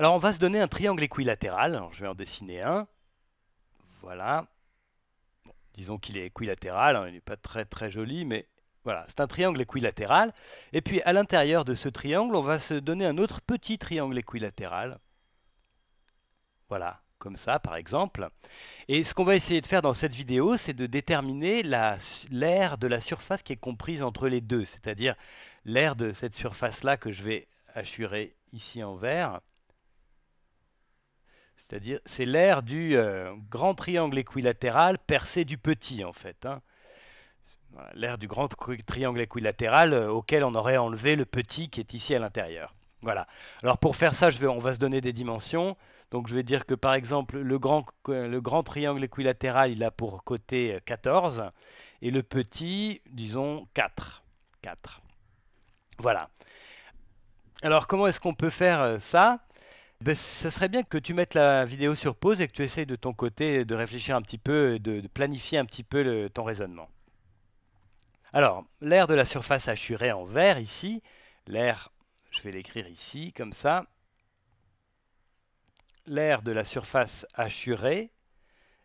Alors on va se donner un triangle équilatéral. je vais en dessiner un. Voilà. disons qu'il est équilatéral, hein, il n'est pas très très joli, mais voilà, c'est un triangle équilatéral. Et puis à l'intérieur de ce triangle, on va se donner un autre petit triangle équilatéral. Voilà, comme ça par exemple. Et ce qu'on va essayer de faire dans cette vidéo, c'est de déterminer l'aire de la surface qui est comprise entre les deux, c'est-à-dire l'aire de cette surface-là que je vais assurer ici en vert. C'est-à-dire, c'est l'air du euh, grand triangle équilatéral percé du petit, en fait. Hein. L'air du grand triangle équilatéral euh, auquel on aurait enlevé le petit qui est ici à l'intérieur. Voilà. Alors pour faire ça, je vais, on va se donner des dimensions. Donc je vais dire que par exemple, le grand, le grand triangle équilatéral, il a pour côté 14, euh, et le petit, disons 4. 4. Voilà. Alors comment est-ce qu'on peut faire ça ce ben, ça serait bien que tu mettes la vidéo sur pause et que tu essayes de ton côté de réfléchir un petit peu, de, de planifier un petit peu ton raisonnement. Alors, l'air de la surface hachurée en vert ici, l'air, je vais l'écrire ici, comme ça, l'air de la surface hachurée,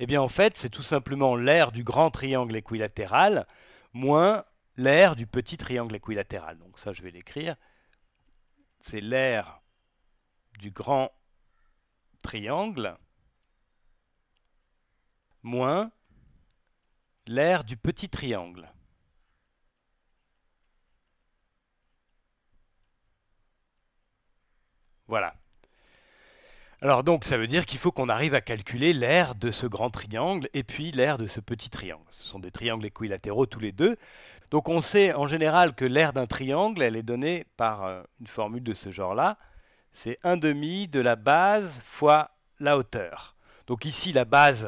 eh bien en fait, c'est tout simplement l'air du grand triangle équilatéral moins l'air du petit triangle équilatéral. Donc ça, je vais l'écrire. C'est l'air du grand triangle moins l'aire du petit triangle. Voilà. Alors donc ça veut dire qu'il faut qu'on arrive à calculer l'aire de ce grand triangle et puis l'aire de ce petit triangle. Ce sont des triangles équilatéraux tous les deux. Donc on sait en général que l'aire d'un triangle, elle est donnée par euh, une formule de ce genre-là c'est 1 demi de la base fois la hauteur. Donc ici, la base,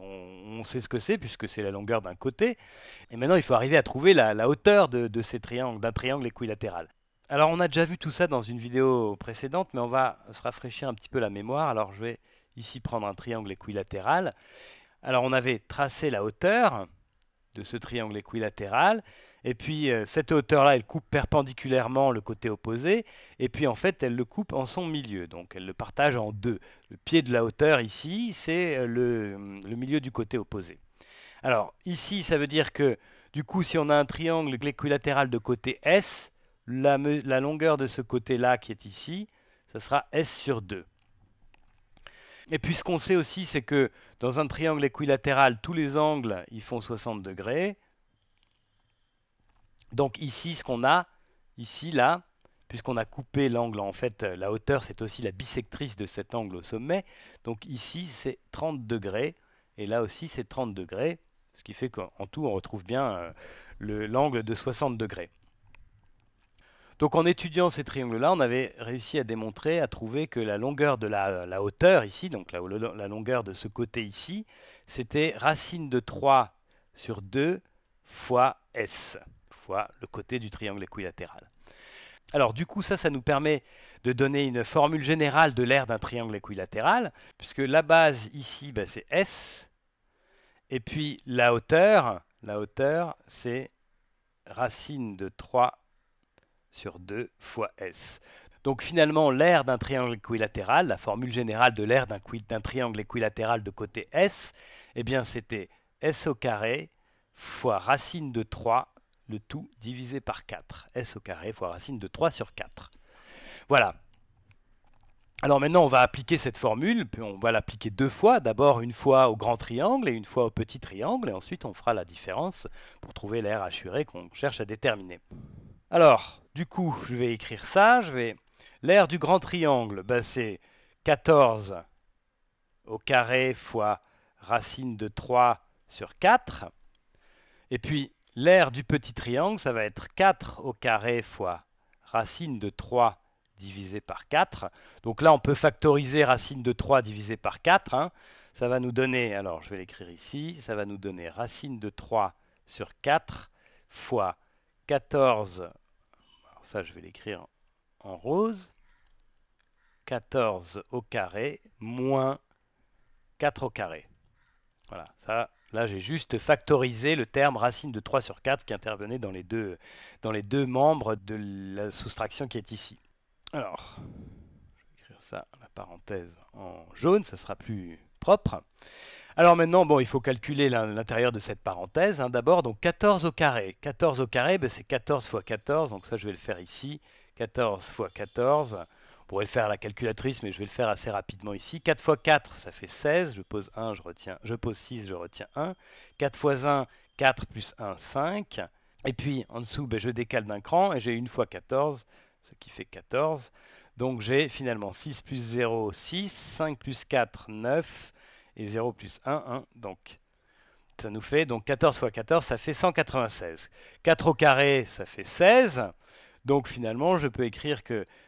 on, sait ce que c'est, puisque c'est la longueur d'un côté. Et maintenant, il faut arriver à trouver la, hauteur de, de ces d'un triangle équilatéral. Alors, on a déjà vu tout ça dans une vidéo précédente, mais on va se rafraîchir un petit peu la mémoire. Alors, je vais ici prendre un triangle équilatéral. Alors, on avait tracé la hauteur de ce triangle équilatéral. Et puis euh, cette hauteur-là, elle coupe perpendiculairement le côté opposé. Et puis en fait, elle le coupe en son milieu. Donc elle le partage en deux. Le pied de la hauteur ici, c'est euh, le, milieu du côté opposé. Alors ici, ça veut dire que du coup, si on a un triangle équilatéral de côté S, la, longueur de ce côté-là qui est ici, ça sera S sur 2. Et puis ce qu'on sait aussi, c'est que dans un triangle équilatéral, tous les angles, ils font 60 degrés. Donc ici, ce qu'on a, ici, là, puisqu'on a coupé l'angle, en fait, euh, la hauteur, c'est aussi la bisectrice de cet angle au sommet. Donc ici, c'est 30 degrés, et là aussi, c'est 30 degrés, ce qui fait qu'en tout, on retrouve bien euh, l'angle de 60 degrés. Donc en étudiant ces triangles-là, on avait réussi à démontrer, à trouver que la longueur de la, hauteur ici, donc la, longueur de ce côté ici, c'était racine de 3 sur 2 fois S le côté du triangle équilatéral. Alors du coup, ça, ça nous permet de donner une formule générale de l'aire d'un triangle équilatéral, puisque la base ici, ben, c'est S, et puis la hauteur, la hauteur, c'est racine de 3 sur 2 fois S. Donc finalement, l'aire d'un triangle équilatéral, la formule générale de l'aire d'un triangle équilatéral de côté S, eh bien c'était S au carré fois racine de 3 le tout divisé par 4. S au carré fois racine de 3 sur 4. Voilà. Alors maintenant, on va appliquer cette formule, puis on va l'appliquer deux fois. D'abord une fois au grand triangle et une fois au petit triangle, et ensuite on fera la différence pour trouver l'air assuré qu'on cherche à déterminer. Alors, du coup, je vais écrire ça, je vais... L'aire du grand triangle, ben, c'est 14 au carré fois racine de 3 sur 4. Et puis, L'aire du petit triangle, ça va être 4 au carré fois racine de 3 divisé par 4. Donc là, on peut factoriser racine de 3 divisé par 4. Hein. Ça va nous donner, alors je vais l'écrire ici, ça va nous donner racine de 3 sur 4 fois 14, alors ça je vais l'écrire en rose, 14 au carré moins 4 au carré. Voilà, ça Là, j'ai juste factorisé le terme racine de 3 sur 4 qui intervenait dans les deux, membres de la soustraction qui est ici. Alors, je vais écrire ça, la parenthèse en jaune, ça sera plus propre. Alors maintenant, bon, il faut calculer l'intérieur de cette parenthèse. Hein. D'abord, donc 14 au carré. 14 au carré, ben, c'est 14 fois 14, donc ça je vais le faire ici. 14 fois 14, pourrais le faire à la calculatrice, mais je vais le faire assez rapidement ici. 4 x 4, ça fait 16. Je pose je retiens. Je pose 6, je retiens 1. 4 x 1, 4 plus 1, 5. Et puis, en dessous, ben, je décale d'un cran et j'ai 1 fois 14, ce qui fait 14. Donc j'ai finalement 6 plus 0, 6. 5 plus 4, 9. Et 0 plus 1, 1. Donc, ça nous fait donc 14 fois 14, ça fait 196. 4 au carré, ça fait 16. Donc finalement, je peux écrire que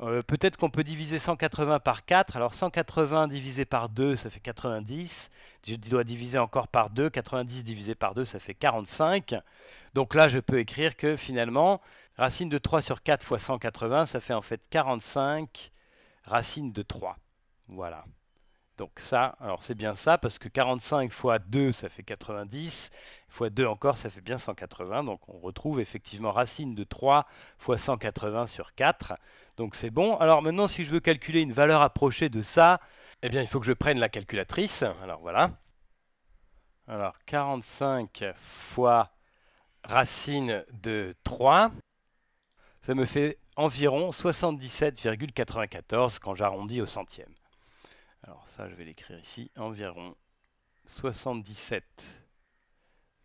Euh, peut-être qu'on peut diviser 180 par 4. Alors 180 divisé par 2, ça fait 90. Je dois diviser encore par 2. 90 divisé par 2, ça fait 45. Donc là, je peux écrire que finalement, racine de 3 sur 4 fois 180, ça fait en fait 45 racine de 3. Voilà. Donc ça, alors c'est bien ça, parce que 45 fois 2, ça fait 90, fois 2 encore, ça fait bien 180. Donc on retrouve effectivement racine de 3 fois 180 sur 4. Donc c'est bon. Alors maintenant, si je veux calculer une valeur approchée de ça, eh bien il faut que je prenne la calculatrice. Alors voilà. Alors 45 fois racine de 3, ça me fait environ 77,94 quand j'arrondis au centième. Alors ça, je vais l'écrire ici, environ 77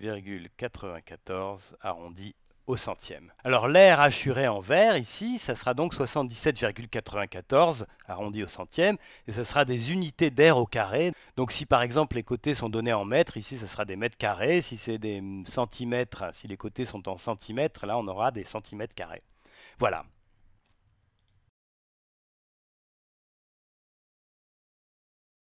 0,94 arrondi au centième. Alors l'air assuré en vert ici, ça sera donc 77,94 arrondi au centième, et ça sera des unités d'air au carré. Donc si par exemple les côtés sont donnés en mètres, ici ça sera des mètres carrés, si c'est des centimètres, si les côtés sont en centimètres, là on aura des centimètres carrés. Voilà.